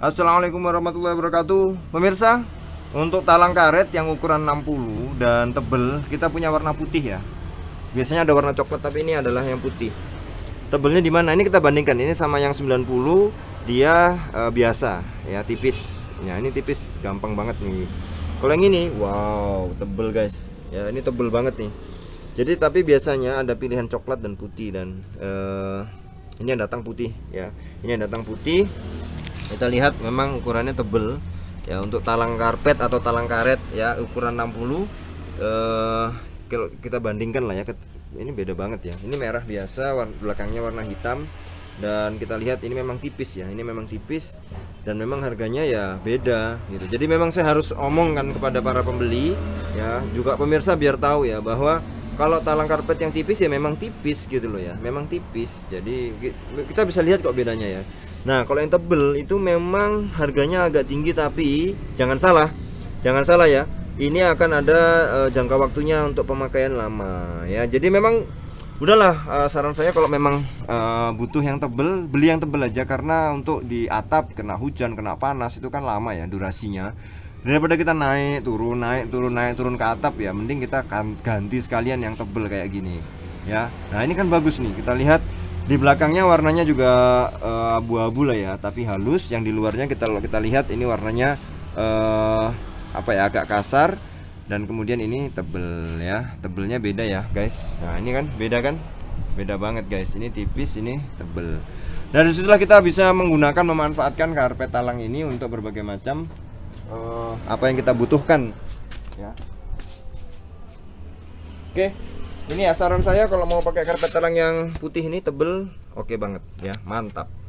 Assalamualaikum warahmatullahi wabarakatuh Pemirsa, untuk talang karet yang ukuran 60 dan tebel Kita punya warna putih ya Biasanya ada warna coklat tapi ini adalah yang putih Tebelnya di mana? Ini kita bandingkan Ini sama yang 90 Dia e, biasa ya tipis Ya ini tipis, gampang banget nih Kalau yang ini, wow tebel guys Ya ini tebel banget nih Jadi tapi biasanya ada pilihan coklat dan putih Dan e, ini yang datang putih ya Ini yang datang putih kita lihat memang ukurannya tebel ya untuk talang karpet atau talang karet ya ukuran 60 eh, kita bandingkan lah ya ini beda banget ya ini merah biasa warna, belakangnya warna hitam dan kita lihat ini memang tipis ya ini memang tipis dan memang harganya ya beda gitu jadi memang saya harus omongkan kepada para pembeli ya juga pemirsa biar tahu ya bahwa kalau talang karpet yang tipis ya memang tipis gitu loh ya memang tipis jadi kita bisa lihat kok bedanya ya Nah, kalau yang tebel itu memang harganya agak tinggi tapi jangan salah. Jangan salah ya. Ini akan ada uh, jangka waktunya untuk pemakaian lama ya. Jadi memang udahlah uh, saran saya kalau memang uh, butuh yang tebel, beli yang tebel aja karena untuk di atap kena hujan, kena panas itu kan lama ya durasinya. Daripada kita naik, turun, naik, turun, naik, turun ke atap ya, mending kita kan-, ganti sekalian yang tebel kayak gini ya. Nah, ini kan bagus nih. Kita lihat di belakangnya warnanya juga eh, abu-abu uh, lah ya tapi halus yang di luarnya kita kita lihat ini warnanya uh, apa ya agak kasar dan kemudian ini tebel ya tebelnya beda ya guys nah ini kan beda kan beda banget guys ini tipis ini tebel nah, Dan setelah kita bisa menggunakan memanfaatkan karpet talang ini untuk berbagai macam uh, apa yang kita butuhkan ya oke okay ini ya saran saya kalau mau pakai karpet terang yang putih ini tebel oke okay banget ya mantap